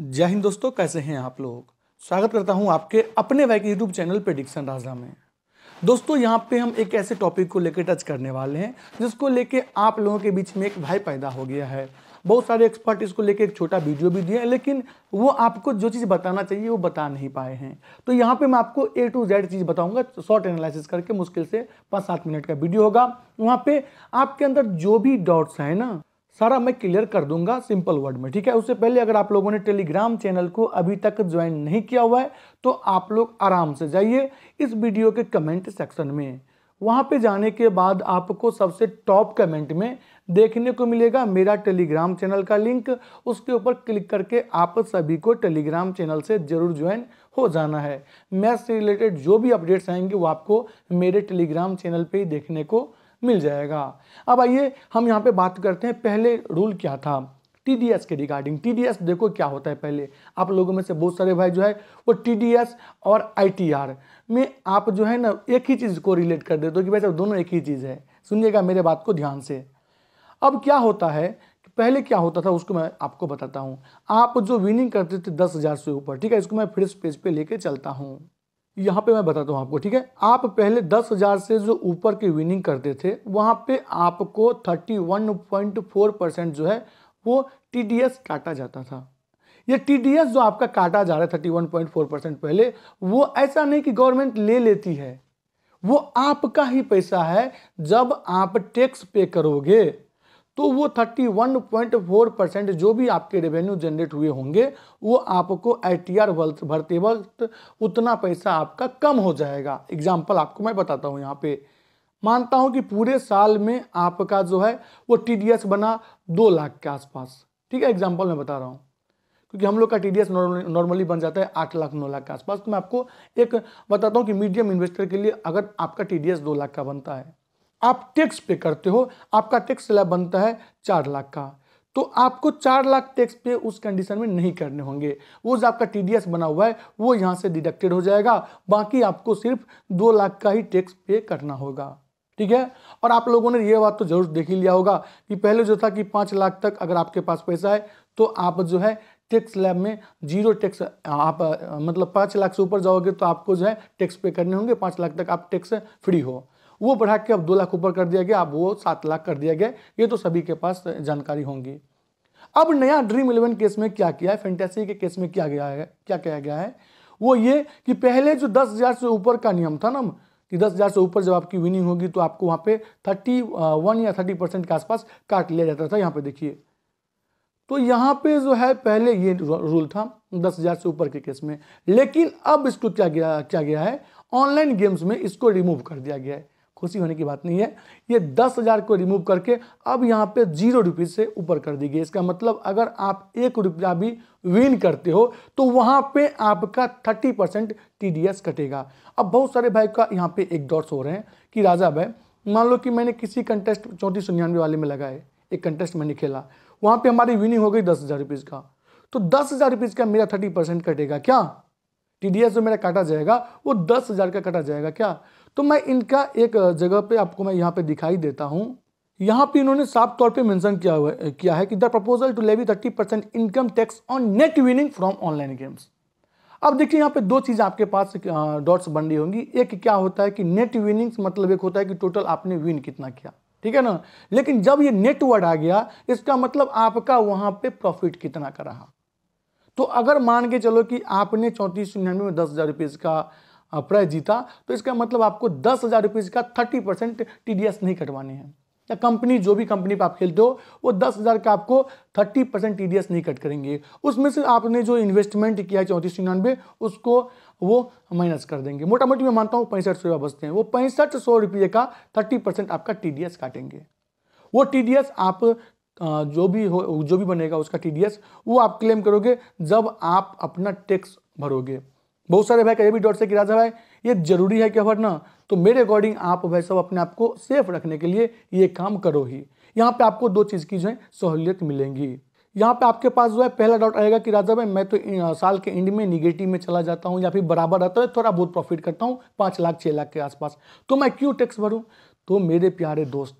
जय हिंद दोस्तों कैसे हैं आप लोग स्वागत करता हूं आपके अपने वैक यूट्यूब चैनल प्रेडिक्शन राजा में दोस्तों यहाँ पे हम एक ऐसे टॉपिक को लेकर टच करने वाले हैं जिसको लेके आप लोगों के बीच में एक भाई पैदा हो गया है बहुत सारे एक्सपर्ट इसको लेके एक छोटा वीडियो भी दिए हैं लेकिन वो आपको जो चीज़ बताना चाहिए वो बता नहीं पाए हैं तो यहाँ पे मैं आपको ए टू जेड चीज़ बताऊँगा शॉर्ट एनालिसिस करके मुश्किल से पाँच सात मिनट का वीडियो होगा वहाँ पे आपके अंदर जो भी डाउट्स हैं ना सारा मैं क्लियर कर दूंगा सिंपल वर्ड में ठीक है उससे पहले अगर आप लोगों ने टेलीग्राम चैनल को अभी तक ज्वाइन नहीं किया हुआ है तो आप लोग आराम से जाइए इस वीडियो के कमेंट सेक्शन में वहाँ पे जाने के बाद आपको सबसे टॉप कमेंट में देखने को मिलेगा मेरा टेलीग्राम चैनल का लिंक उसके ऊपर क्लिक करके आप सभी को टेलीग्राम चैनल से ज़रूर ज्वाइन हो जाना है मैथ से रिलेटेड जो भी अपडेट्स आएंगे वो आपको मेरे टेलीग्राम चैनल पे ही देखने को मिल जाएगा अब आइए हम यहाँ पे बात करते हैं पहले रूल क्या था टीडीएस के रिगार्डिंग टीडीएस देखो क्या होता है पहले आप लोगों में से बहुत सारे भाई जो है वो टीडीएस और आईटीआर में आप जो है ना एक ही चीज़ को रिलेट कर देते हो कि भाई दोनों एक ही चीज़ है सुनिएगा मेरे बात को ध्यान से अब क्या होता है पहले क्या होता था उसको मैं आपको बताता हूँ आप जो विनिंग करते थे दस हज़ार से ऊपर ठीक है इसको मैं फिर इस पेज पे लेके चलता हूँ यहाँ पे मैं बताता हूँ आपको ठीक है आप पहले दस हज़ार से जो ऊपर की विनिंग करते थे वहाँ पे आपको thirty one point four percent जो है वो टी डी एस काटा जाता था ये टी डी एस जो आपका काटा जा रहा है thirty one point four percent पहले वो ऐसा नहीं कि गवर्नमेंट ले लेती है वो आपका ही पैसा है जब आप टैक्स पे करोगे तो वो 31.4 परसेंट जो भी आपके रेवेन्यू जनरेट हुए होंगे वो आपको आई टी आर भरते वक्त उतना पैसा आपका कम हो जाएगा एग्जाम्पल आपको मैं बताता हूँ यहाँ पे मानता हूँ कि पूरे साल में आपका जो है वो टी बना दो लाख के आसपास ठीक है एग्जाम्पल मैं बता रहा हूँ क्योंकि हम लोग का टी नॉर्मली बन जाता है आठ लाख नौ लाख के आसपास तो मैं आपको एक बताता हूँ कि मीडियम इन्वेस्टर के लिए अगर आपका टी डी एस दो लाख का बनता है आप टैक्स पे करते हो आपका टैक्स स्लैब बनता है चार लाख का तो आपको चार लाख टैक्स पे उस कंडीशन में नहीं करने होंगे वो जो आपका टीडीएस बना हुआ है वो यहाँ से डिडक्टेड हो जाएगा बाकी आपको सिर्फ दो लाख का ही टैक्स पे करना होगा ठीक है और आप लोगों ने ये बात तो जरूर देख ही लिया होगा कि पहले जो था कि पाँच लाख तक अगर आपके पास पैसा है तो आप जो है टैक्स लैब में जीरो टैक्स आप मतलब पाँच लाख से ऊपर जाओगे तो आपको जो है टैक्स पे करने होंगे पाँच लाख तक आप टैक्स फ्री हो वो बढ़ा के अब दो लाख ऊपर कर दिया गया अब वो सात लाख कर दिया गया ये तो सभी के पास जानकारी होंगी अब नया ड्रीम इलेवन केस में क्या किया है फैंटेसी के केस में क्या गया है क्या किया गया है वो ये कि पहले जो दस हज़ार से ऊपर का नियम था ना कि दस हज़ार से ऊपर जब आपकी विनिंग होगी तो आपको वहाँ पे थर्टी वन या थर्टी परसेंट के आसपास काट लिया जाता था यहाँ पे देखिए तो यहाँ पे जो है पहले ये रूल था दस हज़ार से ऊपर के केस में लेकिन अब इसको क्या गया क्या गया है ऑनलाइन गेम्स में इसको रिमूव कर दिया गया है खुशी होने की बात नहीं है ये दस हज़ार को रिमूव करके अब यहाँ पे जीरो रुपीज़ से ऊपर कर दी गई इसका मतलब अगर आप एक रुपया भी विन करते हो तो वहाँ पे आपका थर्टी परसेंट टी कटेगा अब बहुत सारे भाई का यहाँ पे एक डॉट्स हो रहे हैं कि राजा भाई मान लो कि मैंने किसी कंटेस्ट चौंतीस सौ निन्यानवे वाले में लगाए एक कंटेस्ट मैंने खेला वहाँ पर हमारी विनिंग हो गई दस हज़ार का तो दस हज़ार का मेरा थर्टी कटेगा क्या टी डी जो मेरा काटा जाएगा वो दस हज़ार का काटा जाएगा क्या तो मैं इनका एक जगह पे आपको मैं यहाँ पे दिखाई देता हूँ यहाँ पे इन्होंने साफ तौर पे मेंशन किया हुआ किया है कि the proposal to levy 30 percent income tax on net winning from online games अब देखिए यहाँ पे दो चीज़ आपके पास डॉट्स बन रही होंगी एक क्या होता है कि नेट विनिंग्स मतलब एक होता है कि टोटल आपने विन कितना किया ठीक है ना लेकिन जब ये नेटवर्ड आ गया इसका मतलब आपका वहाँ पर प्रॉफिट कितना का रहा तो अगर मान के चलो कि आपने चौंतीस सौ निन्यानवे में दस हज़ार रुपये का अप्रय जीता तो इसका मतलब आपको दस हज़ार रुपीज़ का thirty percent T D S नहीं कटवाने हैं या कंपनी जो भी कंपनी पर आप खेलते हो वो दस हज़ार का आपको thirty percent T D S नहीं कट करेंगे उसमें से आपने जो इन्वेस्टमेंट किया है चौंतीस निन्यानवे उसको वो माइनस कर देंगे मोटा मोटी मैं मानता हूँ पैंसठ सौ रुपये बचते हैं वो पैंसठ सौ रुपये का थर्टी परसेंट आपका टी डी एस काटेंगे वो टी आप जो भी हो जो भी बनेगा उसका टी डी एस वो आप क्लेम करोगे जब आप अपना टैक्स भरोगे बहुत सारे भाई भी डॉट से कि राजा भाई ये जरूरी है क्या भरना तो मेरे अकॉर्डिंग आप भाई सब अपने आप को सेफ रखने के लिए ये काम करो ही यहाँ पे आपको दो चीज़ की जो है सहूलियत मिलेंगी यहाँ पे आपके पास जो है पहला डॉट आएगा कि राजा भाई मैं तो साल के एंड में निगेटिव में चला जाता हूँ या फिर बराबर रहता है थोड़ा बहुत प्रॉफिट करता हूँ पाँच लाख छः लाख के आसपास तो मैं क्यों टैक्स भरूँ तो मेरे प्यारे दोस्त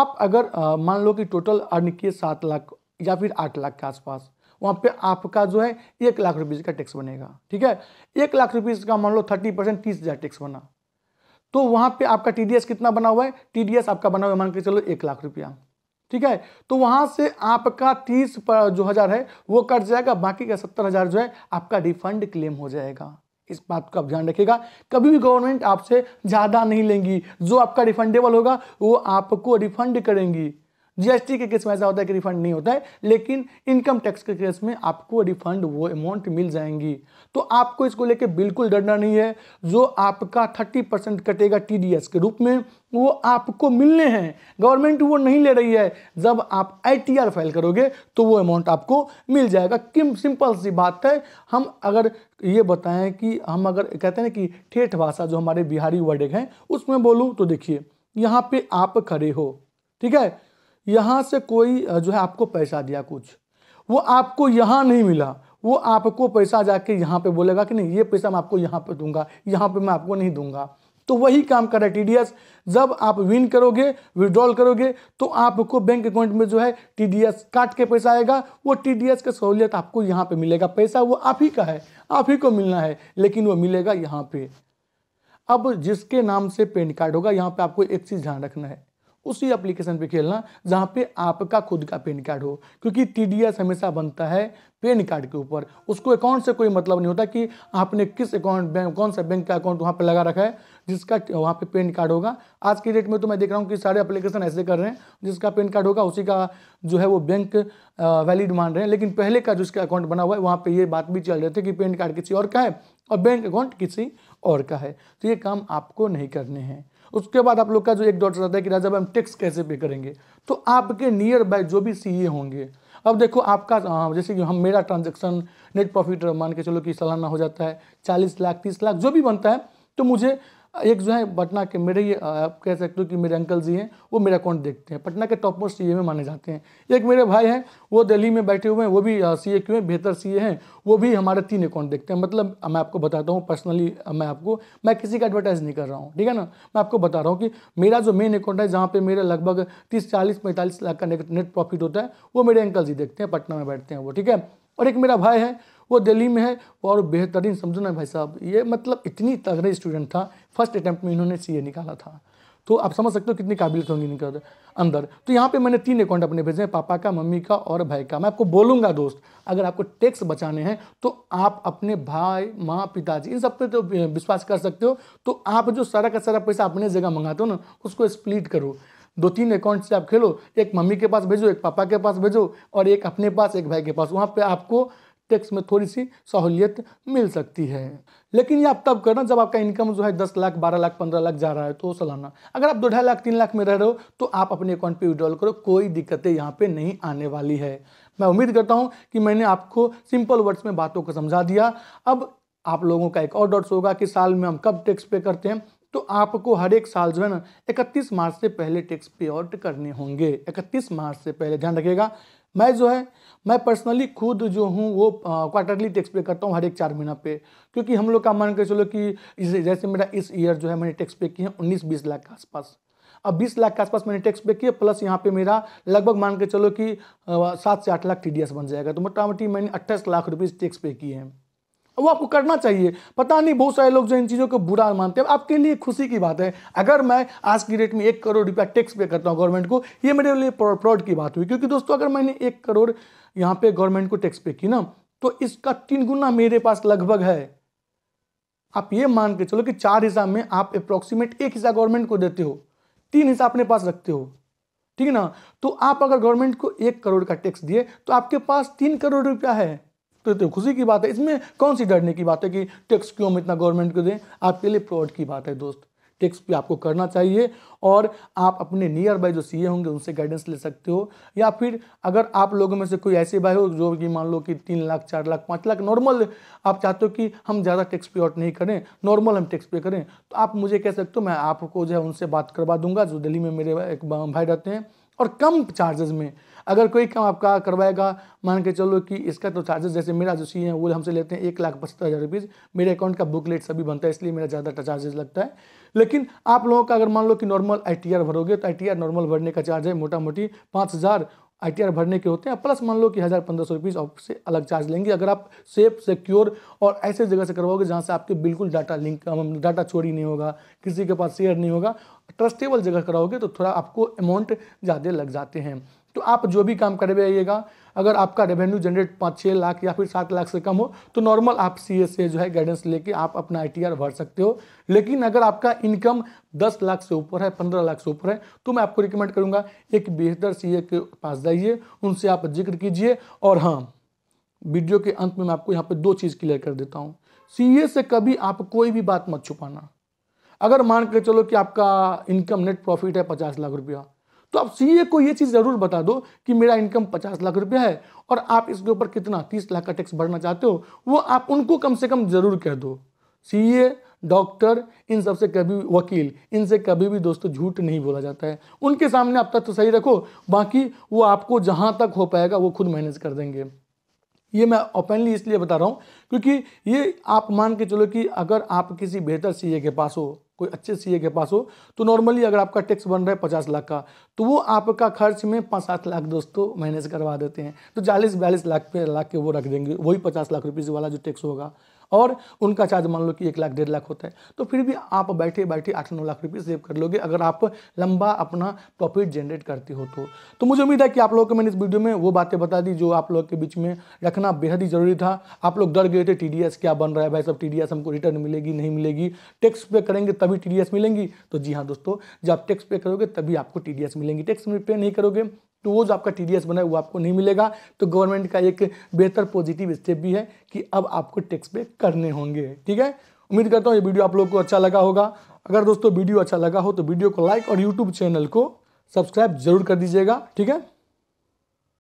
आप अगर मान लो कि टोटल अर्न किए सात लाख या फिर आठ लाख के आसपास वहाँ पे आपका जो है एक लाख रुपीज़ का टैक्स बनेगा ठीक है एक लाख रुपीज़ का मान लो थर्टी परसेंट तीस हज़ार टैक्स बना तो वहाँ पे आपका टीडीएस कितना बना हुआ है टीडीएस आपका बना हुआ है मान के चलो एक लाख रुपया ठीक है तो वहाँ से आपका तीस जो हज़ार है वो कट जाएगा बाकी का सत्तर हज़ार जो है आपका रिफंड क्लेम हो जाएगा इस बात का ध्यान रखिएगा कभी भी गवर्नमेंट आपसे ज़्यादा नहीं लेंगी जो आपका रिफंडेबल होगा वो आपको रिफंड करेंगी जीएसटी के केस में ऐसा होता है कि रिफंड नहीं होता है लेकिन इनकम टैक्स के केस में आपको रिफंड वो अमाउंट मिल जाएंगी तो आपको इसको लेके बिल्कुल डरना नहीं है जो आपका थर्टी परसेंट कटेगा टीडीएस के रूप में वो आपको मिलने हैं गवर्नमेंट वो नहीं ले रही है जब आप आई फाइल करोगे तो वो अमाउंट आपको मिल जाएगा किम सिंपल सी बात है हम अगर ये बताएं कि हम अगर कहते हैं कि ठेठ भाषा जो हमारे बिहारी वर्ड हैं उसमें बोलूँ तो देखिए यहाँ पे आप खड़े हो ठीक है यहाँ से कोई जो है आपको पैसा दिया कुछ वो आपको यहाँ नहीं मिला वो आपको पैसा जाके यहाँ पे बोलेगा कि नहीं ये पैसा मैं आपको यहाँ पे दूंगा यहाँ पे मैं आपको नहीं दूंगा तो वही काम कर रहा है टीडीएस जब आप विन करोगे विड्रॉल करोगे तो आपको बैंक अकाउंट में जो है टीडीएस काट के पैसा आएगा वो टीडीएस का सहूलियत आपको यहाँ पे मिलेगा पैसा वो आप ही का है आप ही को मिलना है लेकिन वो मिलेगा यहाँ पे अब जिसके नाम से पेन कार्ड होगा यहाँ पे आपको एक चीज़ ध्यान रखना है उसी एप्लीकेशन पे खेलना जहाँ पे आपका खुद का पेन कार्ड हो क्योंकि टी हमेशा बनता है पेन कार्ड के ऊपर उसको अकाउंट से कोई मतलब नहीं होता कि आपने किस अकाउंट बैंक कौन सा बैंक का अकाउंट वहाँ पे लगा रखा है जिसका वहाँ पे पेन कार्ड होगा आज की डेट में तो मैं देख रहा हूँ कि सारे एप्लीकेशन ऐसे कर रहे हैं जिसका पेन कार्ड होगा उसी का जो है वो बैंक वैलिड मान रहे हैं लेकिन पहले का जो अकाउंट बना हुआ है वहाँ पर ये बात भी चल रही थी कि पेन कार्ड किसी और का है और बैंक अकाउंट किसी और का है तो ये काम आपको नहीं करने हैं उसके बाद आप लोग का जो एक डॉट रहता है कि राजा हम टैक्स कैसे पे करेंगे तो आपके नियर बाय जो भी सी e होंगे अब देखो आपका हाँ, जैसे कि हम मेरा ट्रांजेक्शन नेट प्रॉफिट मान के चलो कि सालाना हो जाता है चालीस लाख तीस लाख जो भी बनता है तो मुझे एक जो है पटना के मेरे ये आप कह सकते हो कि मेरे अंकल जी हैं वो मेरा अकाउंट देखते हैं पटना के टॉप मोस्ट सी में माने जाते हैं एक मेरे भाई हैं वो दिल्ली में बैठे हुए हैं वो भी सी ए क्यू हैं बेहतर सी हैं वो भी हमारे तीन अकाउंट देखते हैं मतलब मैं आपको बताता हूँ पर्सनली मैं आपको मैं किसी का एडवर्टाइज नहीं कर रहा हूँ ठीक है ना मैं आपको बता रहा हूँ कि मेरा जो मेन अकाउंट है जहाँ पर मेरा लगभग तीस चालीस पैंतालीस लाख का नेट प्रॉफिट होता है वो मेरे अंकल जी देखते हैं पटना में बैठते हैं वो ठीक है और एक मेरा भाई है वो दिल्ली में है और बेहतरीन समझो ना भाई साहब ये मतलब इतनी तगड़े स्टूडेंट था फर्स्ट अटैम्प्ट में इन्होंने सी निकाला था तो आप समझ सकते हो कितनी काबिलियत होंगी इनके अंदर तो यहाँ पे मैंने तीन अकाउंट अपने भेजे हैं पापा का मम्मी का और भाई का मैं आपको बोलूँगा दोस्त अगर आपको टैक्स बचाने हैं तो आप अपने भाई माँ पिताजी इन सब पे तो विश्वास कर सकते हो तो आप जो सारा का सारा पैसा अपने जगह मंगाते हो ना उसको स्प्लिट करो दो तीन अकाउंट से आप खेलो एक मम्मी के पास भेजो एक पापा के पास भेजो और एक अपने पास एक भाई के पास वहाँ पर आपको टैक्स में थोड़ी सी सहूलियत मिल सकती है लेकिन ये आप तब करना जब आपका इनकम जो है दस लाख बारह लाख पंद्रह लाख जा रहा है तो सालाना अगर आप दो ढाई लाख तीन लाख में रह रहे हो तो आप अपने अकाउंट पे विड्रॉल करो कोई दिक्कतें यहाँ पे नहीं आने वाली है मैं उम्मीद करता हूँ कि मैंने आपको सिंपल वर्ड्स में बातों को समझा दिया अब आप लोगों का एक और डॉट्स होगा कि साल में हम कब टैक्स पे करते हैं तो आपको हर एक साल जो है ना इकतीस मार्च से पहले टैक्स पे आउट करने होंगे इकतीस मार्च से पहले ध्यान रखिएगा मैं जो है मैं पर्सनली खुद जो हूँ वो क्वार्टरली टैक्स पे करता हूँ हर एक चार महीना पे क्योंकि हम लोग का मान के चलो कि जैसे मेरा इस ईयर जो है मैंने टैक्स पे किया उन्नीस बीस लाख के आसपास अब बीस लाख के आसपास मैंने टैक्स पे किया प्लस यहाँ पे मेरा लगभग मान के चलो कि सात से आठ लाख टी बन जाएगा तो मोटा मोटी मैंने अट्ठाईस लाख रुपये टैक्स पे किए हैं वो आपको करना चाहिए पता नहीं बहुत सारे लोग जो इन चीज़ों को बुरा मानते हैं आपके लिए खुशी की बात है अगर मैं आज की डेट में एक करोड़ रुपया टैक्स पे करता हूँ गवर्नमेंट को ये मेरे लिए प्राउड की बात हुई क्योंकि दोस्तों अगर मैंने एक करोड़ यहाँ पे गवर्नमेंट को टैक्स पे की ना तो इसका तीन गुना मेरे पास लगभग है आप ये मान के चलो कि चार हिसाब में आप अप्रोक्सीमेट एक हिस्सा गवर्नमेंट को देते हो तीन हिस्सा अपने पास रखते हो ठीक है ना तो आप अगर गवर्नमेंट को एक करोड़ का टैक्स दिए तो आपके पास तीन करोड़ रुपया है तो, तो खुशी की बात है इसमें कौन सी डरने की बात है कि टैक्स क्यों हम इतना गवर्नमेंट को दें आपके लिए फ्रॉड की बात है दोस्त टैक्स भी आपको करना चाहिए और आप अपने नियर बाय जो सीए होंगे उनसे गाइडेंस ले सकते हो या फिर अगर आप लोगों में से कोई ऐसे भाई हो जो कि मान लो कि तीन लाख चार लाख पाँच लाख नॉर्मल आप चाहते हो कि हम ज़्यादा टैक्स पे आउट नहीं करें नॉर्मल हम टैक्स पे करें तो आप मुझे कह सकते हो मैं आपको जो है उनसे बात करवा दूंगा जो दिल्ली में मेरे एक भाई रहते हैं और कम चार्जेस में अगर कोई काम आपका करवाएगा मान के चलो कि इसका तो चार्जेस जैसे मेरा जो सी है वो हमसे लेते हैं एक लाख पचहत्तर हज़ार रुपीज़ मेरे अकाउंट का बुकलेट सभी बनता है इसलिए मेरा ज़्यादा चार्जेस लगता है लेकिन आप लोगों का अगर मान लो कि नॉर्मल आई भरोगे तो आई नॉर्मल भरने का चार्ज है मोटा मोटी पाँच आई भरने के होते हैं प्लस मान लो कि हज़ार पंद्रह सौ रुपीज़ आपसे अलग चार्ज लेंगे अगर आप सेफ सिक्योर और ऐसे जगह से करवाओगे जहाँ से आपके बिल्कुल डाटा लिंक डाटा चोरी नहीं होगा किसी के पास शेयर नहीं होगा ट्रस्टेबल जगह कराओगे तो थोड़ा आपको अमाउंट ज़्यादा लग जाते हैं तो आप जो भी काम करवे आइएगा अगर आपका रेवेन्यू जनरेट पाँच छः लाख या फिर सात लाख से कम हो तो नॉर्मल आप सी से जो है गाइडेंस लेके आप अपना आई भर सकते हो लेकिन अगर आपका इनकम दस लाख से ऊपर है पंद्रह लाख से ऊपर है तो मैं आपको रिकमेंड करूँगा एक बेहतर सी के पास जाइए उनसे आप जिक्र कीजिए और हाँ वीडियो के अंत में मैं आपको यहाँ पर दो चीज़ क्लियर कर देता हूँ सी से कभी आप कोई भी बात मत छुपाना अगर मान कर चलो कि आपका इनकम नेट प्रॉफिट है पचास लाख रुपया तो आप सीए को ये चीज़ ज़रूर बता दो कि मेरा इनकम पचास लाख रुपया है और आप इसके ऊपर कितना तीस लाख का टैक्स भरना चाहते हो वो आप उनको कम से कम ज़रूर कह दो सीए डॉक्टर इन सबसे कभी वकील इनसे कभी भी दोस्तों झूठ नहीं बोला जाता है उनके सामने आप तथ्य तो सही रखो बाकी वो आपको जहाँ तक हो पाएगा वो खुद मैनेज कर देंगे ये मैं ओपनली इसलिए बता रहा हूँ क्योंकि ये आप मान के चलो कि अगर आप किसी बेहतर सीए के पास हो कोई अच्छे सीए के पास हो तो नॉर्मली अगर आपका टैक्स बन रहा है पचास लाख का तो वो आपका खर्च में पाँच सात लाख दोस्तों मैनेज करवा देते हैं तो चालीस बयालीस लाख पे लाख के वो रख देंगे वही पचास लाख रुपये वाला जो टैक्स होगा और उनका चार्ज मान लो कि एक लाख डेढ़ लाख होता है तो फिर भी आप बैठे बैठे आठ नौ लाख रुपये सेव कर लोगे अगर आप लंबा अपना प्रॉफिट जनरेट करते हो तो तो मुझे उम्मीद है कि आप लोगों को मैंने इस वीडियो में वो बातें बता दी जो आप लोग के बीच में रखना बेहद ही जरूरी था आप लोग डर गए थे टी क्या बन रहा है भाई सब टी हमको रिटर्न मिलेगी नहीं मिलेगी टैक्स पे करेंगे तभी टी मिलेंगी तो जी हाँ दोस्तों जब आप टैक्स पे करोगे तभी आपको टी मिलेंगी टैक्स पे नहीं करोगे तो वो जो आपका टी बना है वो आपको नहीं मिलेगा तो गवर्नमेंट का एक बेहतर पॉजिटिव स्टेप भी है कि अब आपको टैक्स पे करने होंगे ठीक है उम्मीद करता हूँ ये वीडियो आप लोग को अच्छा लगा होगा अगर दोस्तों वीडियो अच्छा लगा हो तो वीडियो को लाइक और यूट्यूब चैनल को सब्सक्राइब जरूर कर दीजिएगा ठीक है